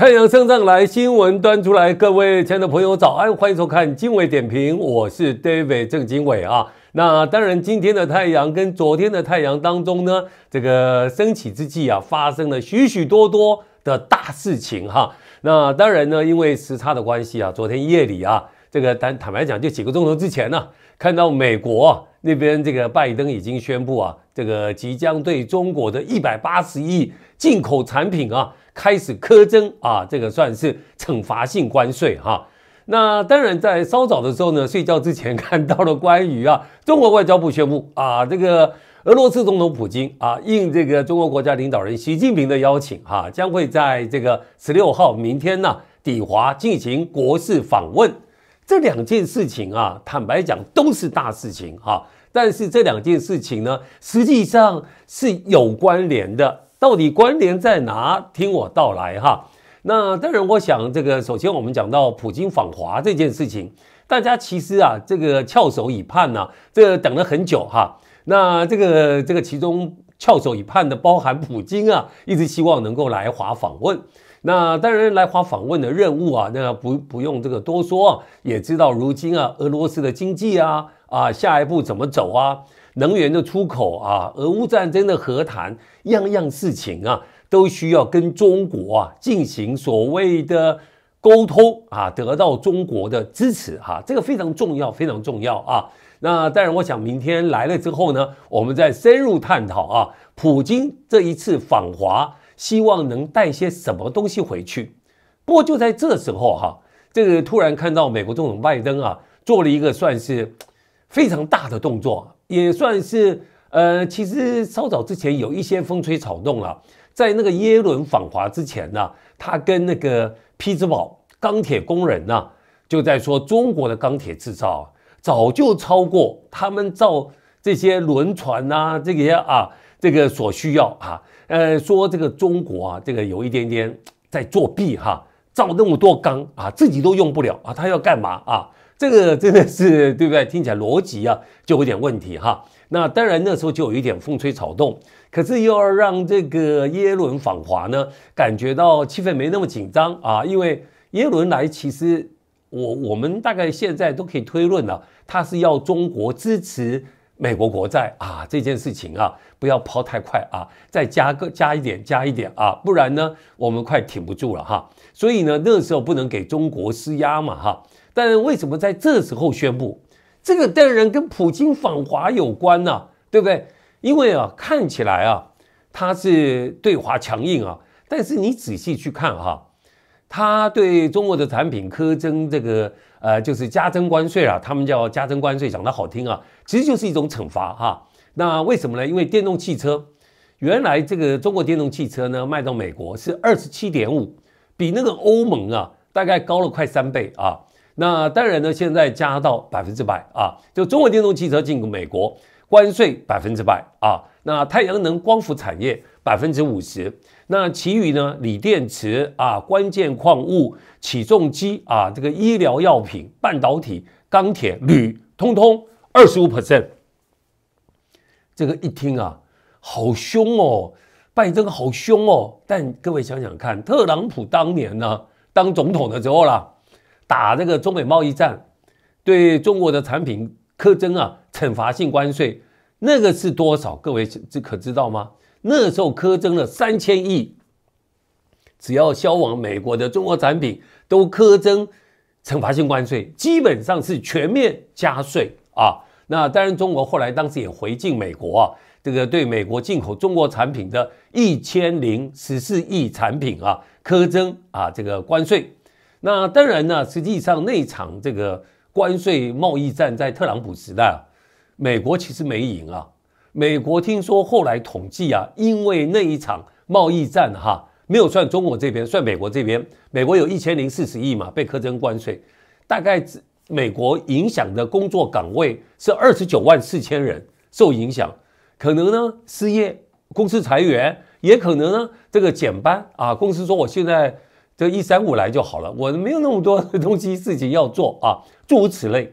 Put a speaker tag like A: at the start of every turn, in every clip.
A: 太阳升上来，新闻端出来。各位亲爱的朋友，早安，欢迎收看经纬点评，我是 David 郑经纬啊。那当然，今天的太阳跟昨天的太阳当中呢，这个升起之际啊，发生了许许多多的大事情哈。那当然呢，因为时差的关系啊，昨天夜里啊，这个坦坦白讲，就几个钟头之前呢，看到美国那边这个拜登已经宣布啊，这个即将对中国的一百八十亿进口产品啊。开始苛征啊，这个算是惩罚性关税哈。那当然，在稍早的时候呢，睡觉之前看到了关于啊，中国外交部宣布啊，这个俄罗斯总统普京啊，应这个中国国家领导人习近平的邀请哈，将会在这个十六号明天呢，抵华进行国事访问。这两件事情啊，坦白讲都是大事情哈，但是这两件事情呢，实际上是有关联的。到底关联在哪？听我道来哈。那当然，我想这个首先我们讲到普京访华这件事情，大家其实啊这个翘首以盼呢，这等了很久哈。那这个这个其中翘首以盼的，包含普京啊，一直希望能够来华访问。那当然，来华访问的任务啊，那不不用这个多说，也知道如今啊俄罗斯的经济啊啊下一步怎么走啊。能源的出口啊，俄乌战争的和谈，样样事情啊，都需要跟中国啊进行所谓的沟通啊，得到中国的支持哈，这个非常重要，非常重要啊。那当然，我想明天来了之后呢，我们再深入探讨啊，普京这一次访华，希望能带些什么东西回去。不过就在这时候哈，这个突然看到美国总统拜登啊，做了一个算是非常大的动作。也算是，呃，其实稍早之前有一些风吹草动了，在那个耶伦访华之前呢，他跟那个匹兹堡钢铁工人呢，就在说中国的钢铁制造早就超过他们造这些轮船呐，这些啊，这个所需要啊，呃，说这个中国啊，这个有一点点在作弊哈，造那么多钢啊，自己都用不了啊，他要干嘛啊？这个真的是 对不对？听起来逻辑啊就有点问题哈。那当然那时候就有一点风吹草动，可是又要让这个耶伦访华呢，感觉到气氛没那么紧张啊。因为耶伦来，其实我我们大概现在都可以推论了，他是要中国支持美国国债啊这件事情啊不要抛太快啊，再加个加一点加一点啊，不然呢我们快挺不住了哈。所以呢那时候不能给中国施压嘛哈。但为什么在这时候宣布？这个当然跟普京访华有关呢，对不对？因为啊，看起来啊，他是对华强硬啊。但是你仔细去看哈，他对中国的产品苛征这个呃，就是加征关税啊，他们叫加征关税，讲得好听啊，其实就是一种惩罚哈。那为什么呢？因为电动汽车，原来这个中国电动汽车呢卖到美国是二十七点五，比那个欧盟啊大概高了快三倍啊。那当然呢，现在加到百分之百啊，就中国电动汽车进入美国关税百分之百啊。那太阳能光伏产业百分之五十，那其余呢，锂电池啊，关键矿物、起重机啊，这个医疗药品、半导体、钢铁、铝，通通二十五 percent。这个一听啊，好凶哦，拜登好凶哦。但各位想想看，特朗普当年呢，当总统的时候啦。打这个中美贸易战，对中国的产品苛征啊，惩罚性关税，那个是多少？各位知可知道吗？那时候苛征了三千亿，只要销往美国的中国产品都苛征惩罚性关税，基本上是全面加税啊。那当然，中国后来当时也回敬美国啊，这个对美国进口中国产品的一千零十四亿产品啊苛征啊这个关税。那当然呢，实际上那一场这个关税贸易战在特朗普时代，美国其实没赢啊。美国听说后来统计啊，因为那一场贸易战哈，没有算中国这边，算美国这边，美国有一千零四十亿嘛被苛征关税，大概美国影响的工作岗位是二十九万四千人受影响，可能呢失业，公司裁员，也可能呢这个减班啊，公司说我现在。这一三五来就好了，我没有那么多的东西事情要做啊，诸如此类。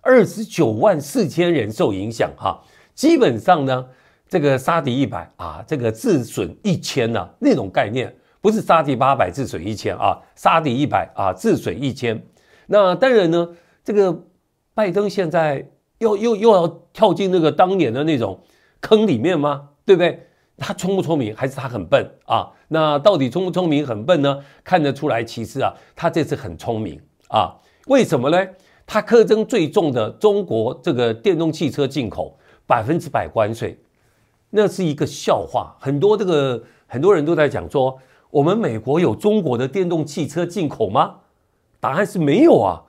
A: 二十九万四千人受影响哈，基本上呢，这个杀敌一百啊，这个自损一千呢，那种概念不是杀敌八百自损一千啊，杀敌一百啊，自损一千。那当然呢，这个拜登现在又又又要跳进那个当年的那种坑里面吗？对不对？他聪不聪明，还是他很笨啊？那到底聪不聪明，很笨呢？看得出来，其实啊，他这次很聪明啊。为什么呢？他苛征最重的中国这个电动汽车进口百分之百关税，那是一个笑话。很多这个很多人都在讲说，我们美国有中国的电动汽车进口吗？答案是没有啊。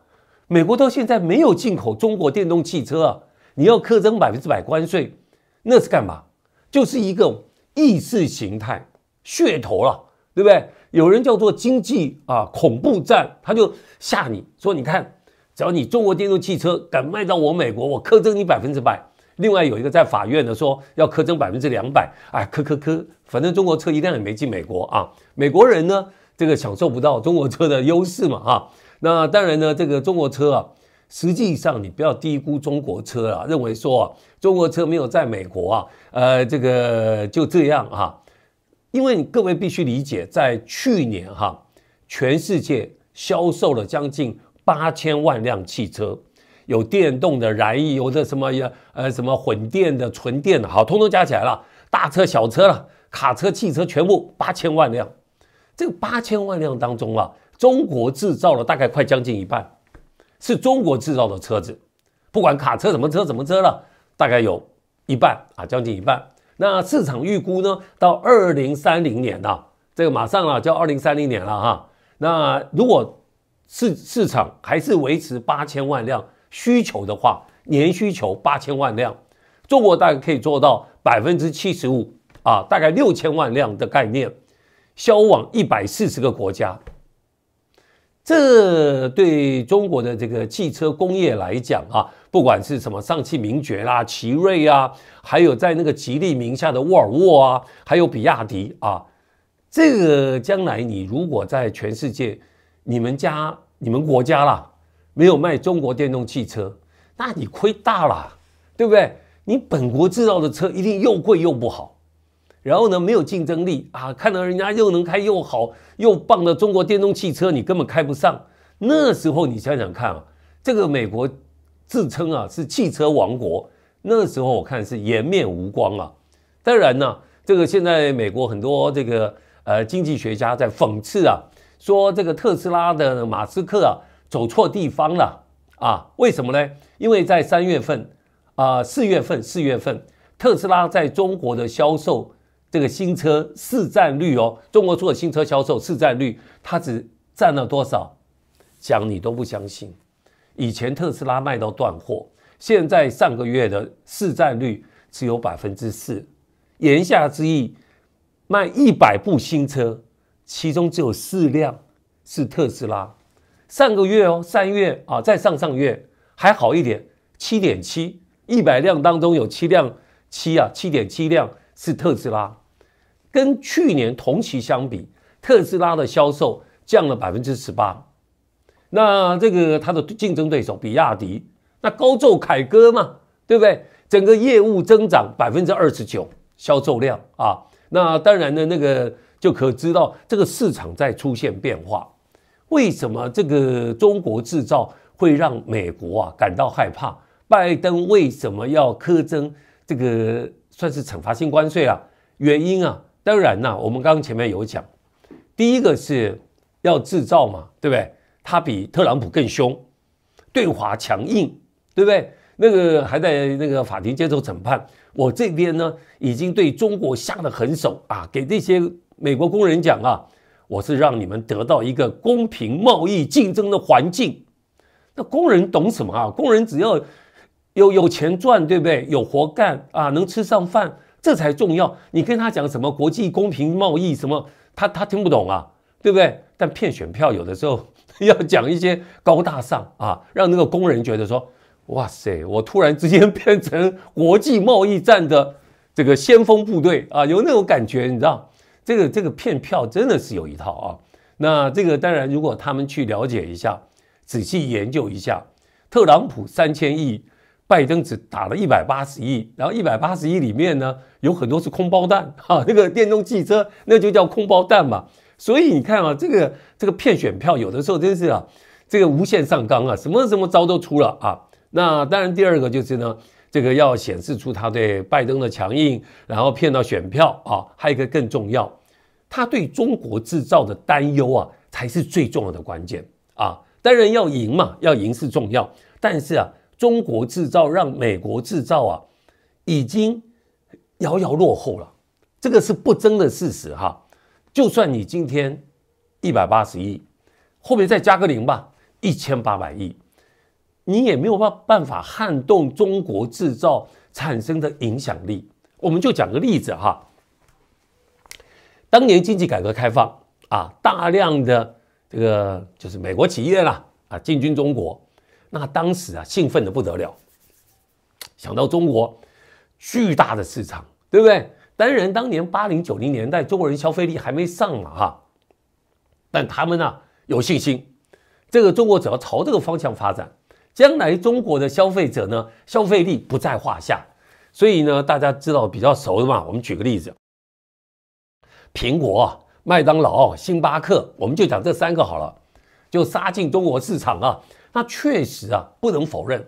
A: 美国到现在没有进口中国电动汽车啊。你要苛征百分之百关税，那是干嘛？就是一个。意识形态噱头了，对不对？有人叫做经济啊恐怖战，他就吓你说，你看，只要你中国电动汽车敢卖到我美国，我苛征你百分之百。另外有一个在法院的说要苛征百分之两百，哎，苛苛苛，反正中国车一辆也没进美国啊，美国人呢这个享受不到中国车的优势嘛啊。那当然呢，这个中国车啊。实际上，你不要低估中国车啊！认为说啊，中国车没有在美国啊，呃，这个就这样啊。因为各位必须理解，在去年哈，全世界销售了将近八千万辆汽车，有电动的、燃油的、什么呀，呃什么混电的、纯电的，好，通通加起来了，大车、小车了，卡车、汽车全部八千万辆。这个八千万辆当中啊，中国制造了大概快将近一半。是中国制造的车子，不管卡车什么车什么车了，大概有一半啊，将近一半。那市场预估呢？到二零三零年呢，这个马上啊，就二零三零年了哈。那如果市市场还是维持八千万辆需求的话，年需求八千万辆，中国大概可以做到百分之七十五啊，大概六千万辆的概念，销往一百四十个国家。这对中国的这个汽车工业来讲啊，不管是什么上汽名爵啦、奇瑞啊，还有在那个吉利名下的沃尔沃啊，还有比亚迪啊，这个将来你如果在全世界，你们家、你们国家啦没有卖中国电动汽车，那你亏大了，对不对？你本国制造的车一定又贵又不好。然后呢，没有竞争力啊！看到人家又能开又好又棒的中国电动汽车，你根本开不上。那时候你想想看啊，这个美国自称啊是汽车王国，那时候我看是颜面无光啊。当然呢，这个现在美国很多这个呃经济学家在讽刺啊，说这个特斯拉的马斯克啊走错地方了啊？为什么呢？因为在三月份啊四月份四月份特斯拉在中国的销售。这个新车市占率哦，中国做的新车销售市占率，它只占了多少？讲你都不相信。以前特斯拉卖到断货，现在上个月的市占率只有百分之四。言下之意，卖一百部新车，其中只有四辆是特斯拉。上个月哦，三月啊，在上上月还好一点，七点七，一百辆当中有七辆七啊，七点七辆。是特斯拉，跟去年同期相比，特斯拉的销售降了百分之十八。那这个它的竞争对手比亚迪，那高奏凯歌嘛，对不对？整个业务增长百分之二十九，销售量啊。那当然呢，那个就可知道这个市场在出现变化。为什么这个中国制造会让美国啊感到害怕？拜登为什么要苛征这个？算是惩罚性关税啊。原因啊，当然呐，我们刚刚前面有讲，第一个是要制造嘛，对不对？他比特朗普更凶，对华强硬，对不对？那个还在那个法庭接受审判，我这边呢已经对中国下了狠手啊，给这些美国工人讲啊，我是让你们得到一个公平贸易竞争的环境，那工人懂什么啊？工人只要。有有钱赚，对不对？有活干啊，能吃上饭，这才重要。你跟他讲什么国际公平贸易什么，他他听不懂啊，对不对？但骗选票有的时候 要讲一些高大上啊，让那个工人觉得说，哇塞，我突然之间 变成国际贸易战的这个先锋部队啊，有那种感觉，你知道？这个这个骗票真的是有一套啊。那这个当然，如果他们去了解一下，仔细研究一下，特朗普三千亿。拜登只打了一百八十亿，然后一百八十亿里面呢，有很多是空包弹啊，那个电动汽车那就叫空包弹嘛。所以你看啊，这个这个骗选票有的时候真是啊，这个无限上纲啊，什么什么招都出了啊。那当然，第二个就是呢，这个要显示出他对拜登的强硬，然后骗到选票啊。还有一个更重要，他对中国制造的担忧啊，才是最重要的关键啊。当然要赢嘛，要赢是重要，但是啊。中国制造让美国制造啊，已经遥遥落后了，这个是不争的事实哈。就算你今天一百八十亿，后面再加个零吧，一千八百亿，你也没有办办法撼动中国制造产生的影响力。我们就讲个例子哈，当年经济改革开放啊，大量的这个就是美国企业啦啊进军中国。那当时啊，兴奋的不得了，想到中国巨大的市场，对不对？当然，当年八零九零年代，中国人消费力还没上啊，但他们呢有信心，这个中国只要朝这个方向发展，将来中国的消费者呢，消费力不在话下。所以呢，大家知道比较熟的嘛，我们举个例子，苹果、麦当劳、星巴克，我们就讲这三个好了，就杀进中国市场啊。那确实啊，不能否认，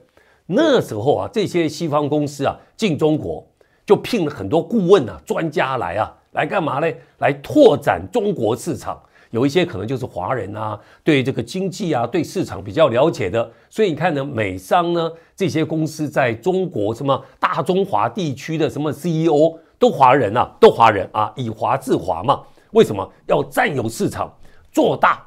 A: 那时候啊，这些西方公司啊进中国就聘了很多顾问啊、专家来啊，来干嘛呢？来拓展中国市场。有一些可能就是华人啊，对这个经济啊、对市场比较了解的。所以你看呢，美商呢这些公司在中国什么大中华地区的什么 CEO 都华人啊，都华人啊，以华制华嘛。为什么要占有市场，做大？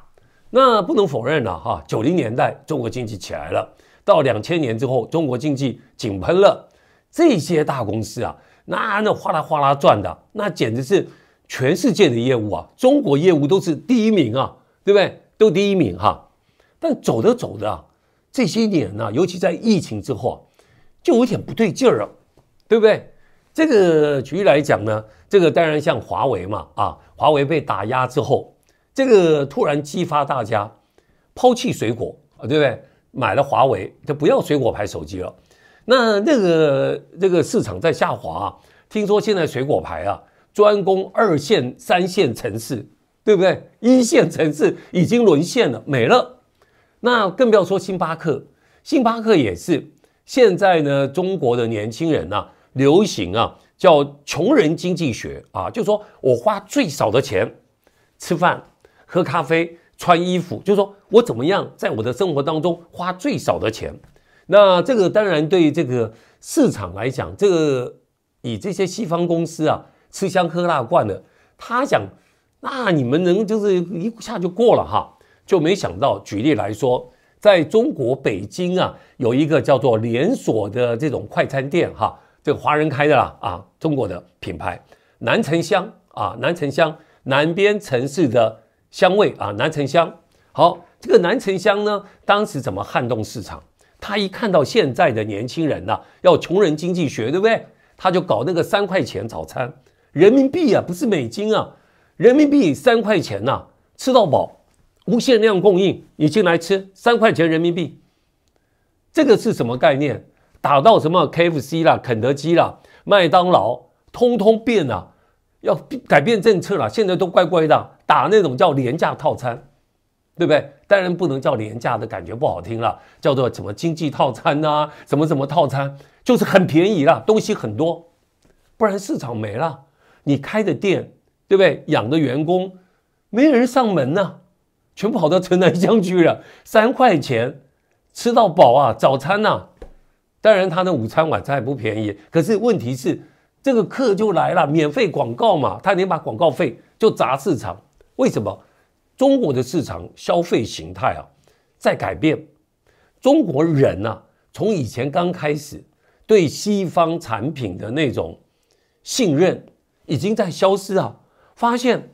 A: 那不能否认了哈，九零年代中国经济起来了，到两千年之后，中国经济井喷了，这些大公司啊，那那哗啦哗啦赚的，那简直是全世界的业务啊，中国业务都是第一名啊，对不对？都第一名哈。但走着走着，这些年呢，尤其在疫情之后，啊，就有点不对劲儿了，对不对？这个举例来讲呢，这个当然像华为嘛，啊，华为被打压之后。这个突然激发大家抛弃水果啊，对不对？买了华为，就不要水果牌手机了。那那个那个市场在下滑。听说现在水果牌啊，专攻二线、三线城市，对不对？一线城市已经沦陷了，没了。那更不要说星巴克，星巴克也是。现在呢，中国的年轻人呢，流行啊叫穷人经济学啊，就说我花最少的钱吃饭。喝咖啡、穿衣服，就是说我怎么样在我的生活当中花最少的钱。那这个当然对这个市场来讲，这个以这些西方公司啊，吃香喝辣惯了，他想，那你们能就是一下就过了哈？就没想到，举例来说，在中国北京啊，有一个叫做连锁的这种快餐店哈，这个华人开的啦啊，中国的品牌南城乡啊，南城乡南边城市的。香味啊，南城香。好，这个南城香呢，当时怎么撼动市场？他一看到现在的年轻人啊，要穷人经济学，对不对？他就搞那个三块钱早餐，人民币啊，不是美金啊，人民币三块钱啊，吃到饱，无限量供应，你进来吃三块钱人民币，这个是什么概念？打到什么 KFC 啦、肯德基啦、麦当劳，通通变啊。要改变政策了，现在都乖乖的打那种叫廉价套餐，对不对？当然不能叫廉价的感觉不好听了，叫做什么经济套餐呐，什么什么套餐，就是很便宜了，东西很多，不然市场没了，你开的店，对不对？养的员工，没人上门呐，全部跑到城南乡去了，三块钱吃到饱啊，早餐呐，当然他的午餐晚餐也不便宜，可是问题是。这个客就来了，免费广告嘛，他连把广告费就砸市场。为什么中国的市场消费形态啊在改变？中国人啊，从以前刚开始对西方产品的那种信任已经在消失啊，发现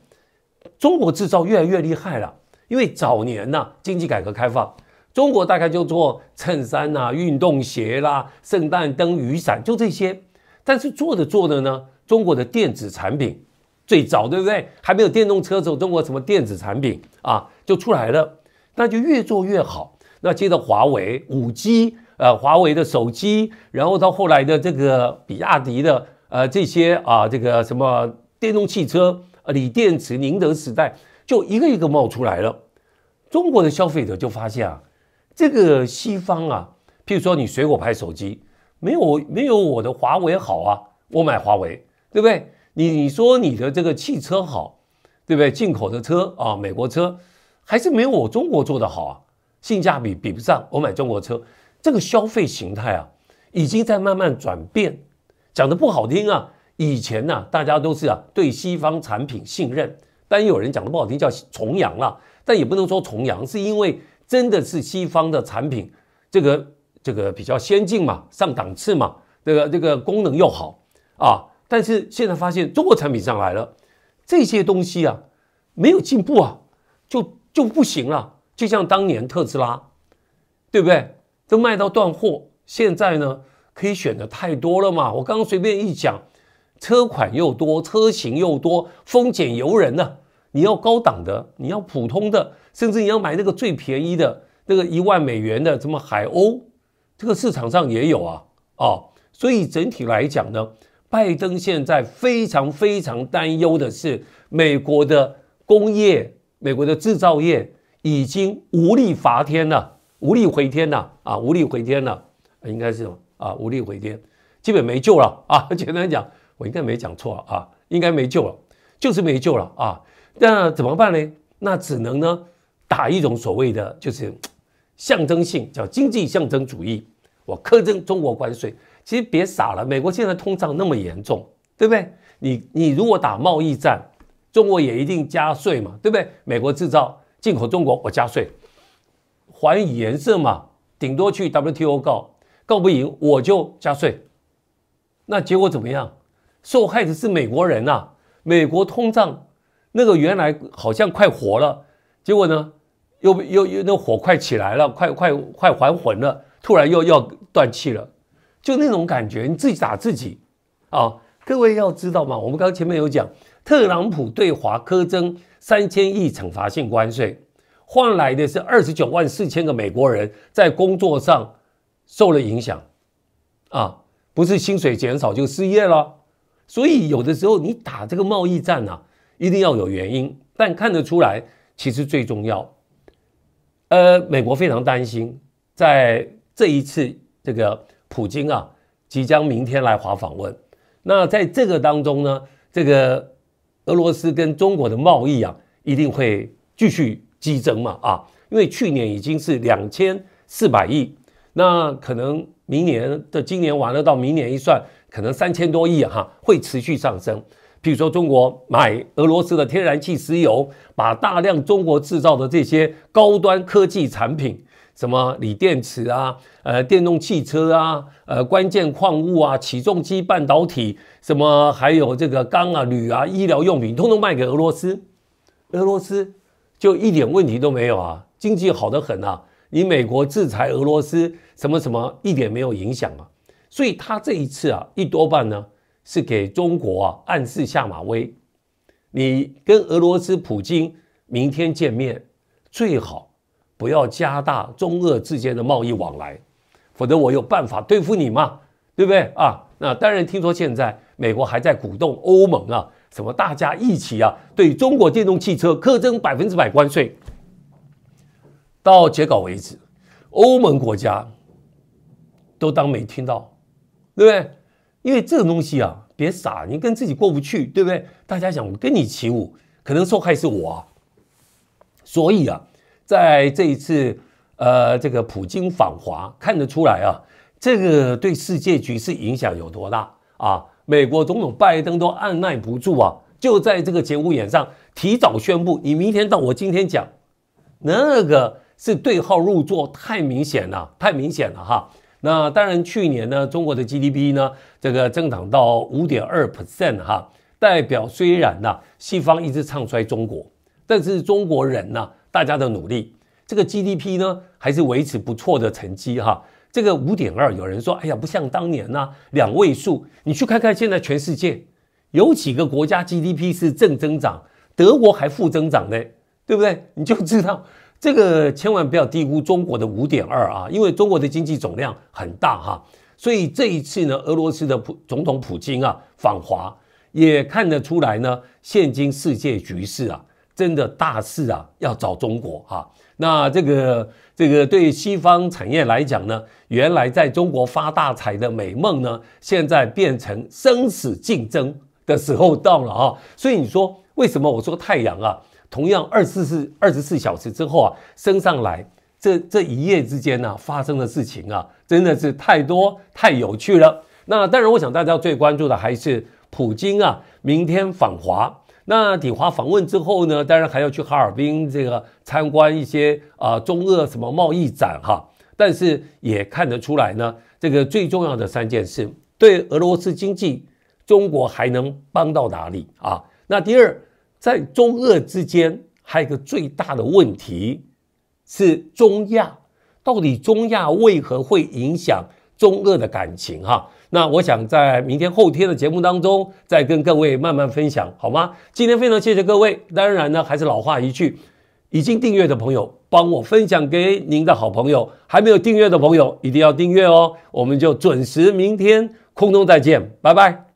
A: 中国制造越来越厉害了。因为早年呢，经济改革开放，中国大概就做衬衫啊、运动鞋啦、圣诞灯、雨伞，就这些。但是做着做着呢，中国的电子产品，最早对不对？还没有电动车的时候，中国什么电子产品啊就出来了，那就越做越好。那接着华为五 G，呃，华为的手机，然后到后来的这个比亚迪的，呃，这些啊，这个什么电动汽车，呃，锂电池，宁德时代就一个一个冒出来了。中国的消费者就发现啊，这个西方啊，譬如说你水果牌手机。没有没有我的华为好啊，我买华为，对不对？你你说你的这个汽车好，对不对？进口的车啊，美国车还是没有我中国做的好啊，性价比比不上，我买中国车。这个消费形态啊，已经在慢慢转变。讲的不好听啊，以前呢，大家都是啊对西方产品信任，但有人讲的不好听叫崇洋了，但也不能说崇洋，是因为真的是西方的产品这个。这个比较先进嘛，上档次嘛，这个这个功能又好啊，但是现在发现中国产品上来了，这些东西啊没有进步啊，就就不行了。就像当年特斯拉，对不对？都卖到断货。现在呢，可以选的太多了嘛。我刚刚随便一讲，车款又多，车型又多，风俭由人呢。你要高档的，你要普通的，甚至你要买那个最便宜的，那个一万美元的，什么海鸥。这个市场上也有啊，啊，所以整体来讲呢，拜登现在非常非常担忧的是，美国的工业，美国的制造业已经无力伐天了，无力回天了，啊，无力回天了，应该是啊？无力回天，基本没救了啊！简单讲，我应该没讲错啊，应该没救了，就是没救了啊！那怎么办呢？那只能呢，打一种所谓的就是象征性，叫经济象征主义。我苛征中国关税，其实别傻了，美国现在通胀那么严重，对不对？你你如果打贸易战，中国也一定加税嘛，对不对？美国制造进口中国，我加税，还颜色嘛？顶多去 WTO 告，告不赢我就加税。那结果怎么样？受害者是美国人呐，美国通胀那个原来好像快活了，结果呢，又又又那火快起来了，快快快还魂了。突然又要断气了，就那种感觉，你自己打自己，啊！各位要知道嘛，我们刚前面有讲，特朗普对华苛征三千亿惩罚性关税，换来的是二十九万四千个美国人在工作上受了影响，啊，不是薪水减少就失业了。所以有的时候你打这个贸易战啊，一定要有原因。但看得出来，其实最重要，呃，美国非常担心在。这一次，这个普京啊，即将明天来华访问。那在这个当中呢，这个俄罗斯跟中国的贸易啊，一定会继续激增嘛？啊，因为去年已经是两千四百亿，那可能明年的今年完了到明年一算，可能三千多亿哈，会持续上升。比如说，中国买俄罗斯的天然气、石油，把大量中国制造的这些高端科技产品。什么锂电池啊，呃，电动汽车啊，呃，关键矿物啊，起重机、半导体，什么还有这个钢啊、铝啊，医疗用品，通通卖给俄罗斯，俄罗斯就一点问题都没有啊，经济好得很啊。你美国制裁俄罗斯，什么什么，一点没有影响啊。所以他这一次啊，一多半呢是给中国啊暗示下马威，你跟俄罗斯普京明天见面最好。不要加大中俄之间的贸易往来，否则我有办法对付你嘛，对不对啊？那当然，听说现在美国还在鼓动欧盟啊，什么大家一起啊，对中国电动汽车苛征百分之百关税。到截稿为止，欧盟国家都当没听到，对不对？因为这种东西啊，别傻，你跟自己过不去，对不对？大家想跟你起舞，可能受害是我啊，所以啊。在这一次，呃，这个普京访华，看得出来啊，这个对世界局势影响有多大啊？美国总统拜登都按耐不住啊，就在这个节骨眼上，提早宣布，你明天到我今天讲，那个是对号入座，太明显了，太明显了哈。那当然，去年呢，中国的 GDP 呢，这个增长到五点二 percent 哈，代表虽然呢，西方一直唱衰中国，但是中国人呢。大家的努力，这个 GDP 呢还是维持不错的成绩哈。这个五点二，有人说哎呀，不像当年呐，两位数。你去看看现在全世界有几个国家 GDP 是正增长，德国还负增长呢，对不对？你就知道这个千万不要低估中国的五点二啊，因为中国的经济总量很大哈。所以这一次呢，俄罗斯的普总统普京啊访华，也看得出来呢，现今世界局势啊。真的大事啊，要找中国啊！那这个这个对西方产业来讲呢，原来在中国发大财的美梦呢，现在变成生死竞争的时候到了啊！所以你说为什么我说太阳啊，同样二十四二十四小时之后啊升上来，这这一夜之间呢发生的事情啊，真的是太多太有趣了。那当然，我想大家最关注的还是普京啊，明天访华。那底华访问之后呢？当然还要去哈尔滨这个参观一些啊中俄什么贸易展哈。但是也看得出来呢，这个最重要的三件事，对俄罗斯经济，中国还能帮到哪里啊？那第二，在中俄之间还有一个最大的问题是中亚，到底中亚为何会影响？中恶的感情哈，那我想在明天后天的节目当中再跟各位慢慢分享，好吗？今天非常谢谢各位，当然呢还是老话一句，已经订阅的朋友帮我分享给您的好朋友，还没有订阅的朋友一定要订阅哦。我们就准时明天空中再见，拜拜。